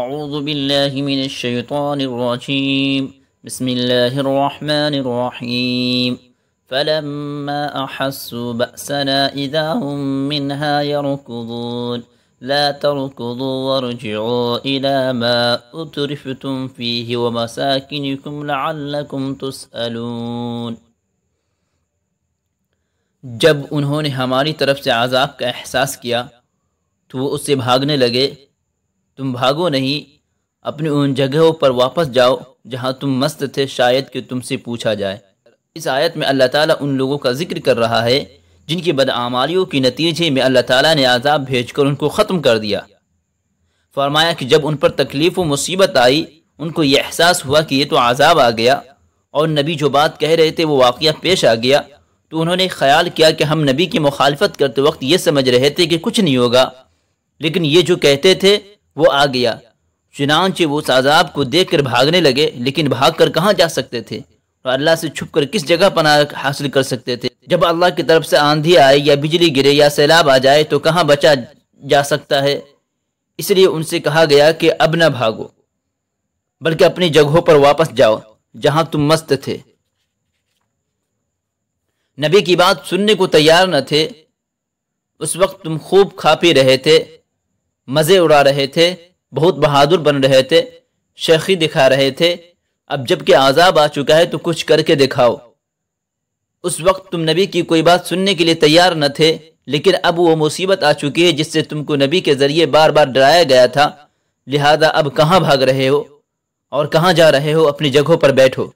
أعوذ بالله من الشيطان الرجيم بسم الله الرحمن الرحيم فلما أحسوا بأسنا إذا هم منها يركضون لا تركضوا وارجعوا إلى ما أترفتم فيه ومساكنكم لعلكم تسألون نے ہماری طرف سے عذاب کا احساس کیا تو وہ اس سے بھاگنے لگے تم بھاگو نہیں اپنی ان جگہوں پر واپس جاؤ جہاں تم مست تھے شاید کہ تم سے پوچھا جائے اس آیت میں اللہ تعالیٰ ان لوگوں کا ذکر کر رہا ہے جن کی بدعمالیوں کے نتیجے میں اللہ تعالیٰ نے عذاب بھیج کر ان کو ختم کر دیا فرمایا کہ جب ان پر تکلیف و مصیبت آئی ان کو یہ احساس ہوا کہ یہ تو عذاب آ گیا اور نبی جو بات کہہ رہے تھے وہ واقعہ پیش آ گیا تو انہوں نے خیال کیا کہ ہم نبی کی مخالفت کرتے وقت یہ سمجھ رہے تھے کہ کچھ نہیں ہوگا لیکن یہ جو کہتے تھے وہ آ گیا چنانچہ وہ اس عذاب کو دیکھ کر بھاگنے لگے لیکن بھاگ کر کہاں جا سکتے تھے اور اللہ سے چھپ کر کس جگہ پناہ حاصل کر سکتے تھے جب اللہ کی طرف سے آندھی آئے یا بجلی گرے یا سیلاب آ جائے تو کہاں بچا جا سکتا ہے اس لیے ان سے کہا گیا کہ اب نہ بھاگو بلکہ اپنی جگہوں پر واپس جاؤ جہاں تم مست تھے نبی کی بات سننے کو تیار نہ تھے اس وقت تم خوب کھا پی رہے تھے مزے اڑا رہے تھے بہت بہادر بن رہے تھے شیخی دکھا رہے تھے اب جب کہ عذاب آ چکا ہے تو کچھ کر کے دکھاؤ اس وقت تم نبی کی کوئی بات سننے کے لیے تیار نہ تھے لیکن اب وہ مصیبت آ چکی ہے جس سے تم کو نبی کے ذریعے بار بار ڈرایا گیا تھا لہذا اب کہاں بھاگ رہے ہو اور کہاں جا رہے ہو اپنی جگہوں پر بیٹھو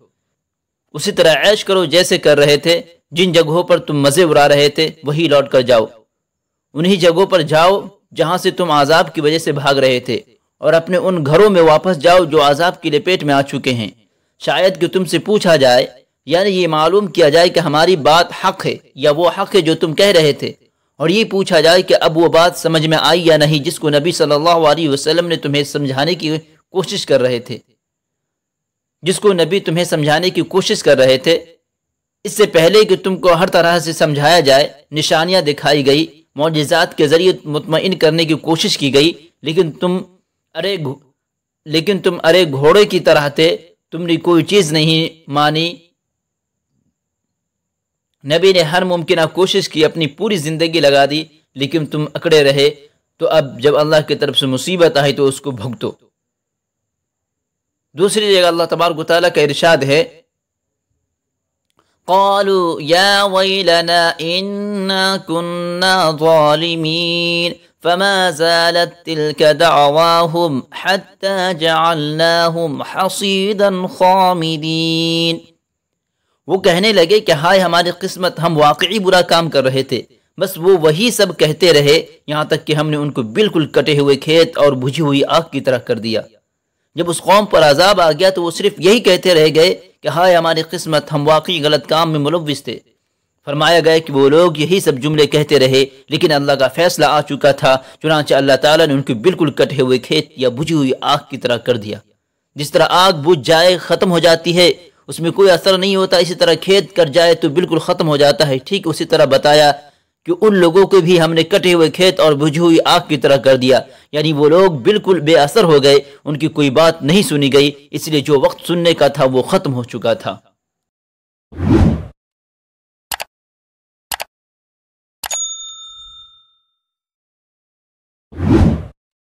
اسی طرح عیش کرو جیسے کر رہے تھے جن جگہوں پر تم مزے اڑا رہے تھے وہی لوٹ کر جاؤ انہی جگہوں پر جاؤ جہاں سے تم عذاب کی وجہ سے بھاگ رہے تھے اور اپنے ان گھروں میں واپس جاؤ جو عذاب کی لپیٹ میں آ چکے ہیں شاید کہ تم سے پوچھا جائے یعنی یہ معلوم کیا جائے کہ ہماری بات حق ہے یا وہ حق ہے جو تم کہہ رہے تھے اور یہ پوچھا جائے کہ اب وہ بات سمجھ میں آئی یا نہیں جس کو نبی صلی اللہ علیہ وسلم نے تمہیں سمجھانے کی کوشش کر رہے تھے جس کو نبی تمہیں سمجھانے کی کوشش کر رہے تھے اس سے پہلے کہ تم کو ہر طرح سے سمجھایا جائے نشانیاں دکھائی گئی کے ذریعے مطمئن کرنے کی کوشش کی گئی لیکن لیکن تم ارے گھوڑے کی طرح تھے تم نے کوئی چیز نہیں مانی نبی نے ہر ممکنہ کوشش کی اپنی پوری زندگی لگا دی لیکن تم اکڑے رہے تو اب جب اللہ کی طرف سے مصیبت آئی تو اس کو بھگتو دوسری جگہ اللہ تبارک و تعالیٰ کا ارشاد ہے قالوا يا ويلنا إنا كنا ظالمين فما زالت تلك دعواهم حتى جعلناهم حصيدا خامدين وہ کہنے لگے کہ ہائے ہماری قسمت ہم واقعی برا کام کر رہے تھے بس وہ وہی سب کہتے رہے یہاں تک کہ ہم نے ان کو بالکل کٹے ہوئے کھیت اور بجھی ہوئی آگ کی طرح کر دیا جب اس قوم پر عذاب آ گیا تو وہ صرف یہی کہتے رہ گئے کہ ہائے ہماری قسمت ہم واقعی غلط کام میں ملوث تھے فرمایا گئے کہ وہ لوگ یہی سب جملے کہتے رہے لیکن اللہ کا فیصلہ آ چکا تھا چنانچہ اللہ تعالیٰ نے ان کے بالکل کٹے ہوئے کھیت یا بجھی ہوئی آگ کی طرح کر دیا جس طرح آگ بجھ جائے ختم ہو جاتی ہے اس میں کوئی اثر نہیں ہوتا اسی طرح کھیت کر جائے تو بالکل ختم ہو جاتا ہے ٹھیک اسی طرح بتایا کہ ان لوگوں کو بھی ہم نے کٹے ہوئے کھیت اور بجھی ہوئی آگ کی طرح کر دیا یعنی وہ لوگ بالکل بے اثر ہو گئے ان کی کوئی بات نہیں سنی گئی اس لیے جو وقت سننے کا تھا وہ ختم ہو چکا تھا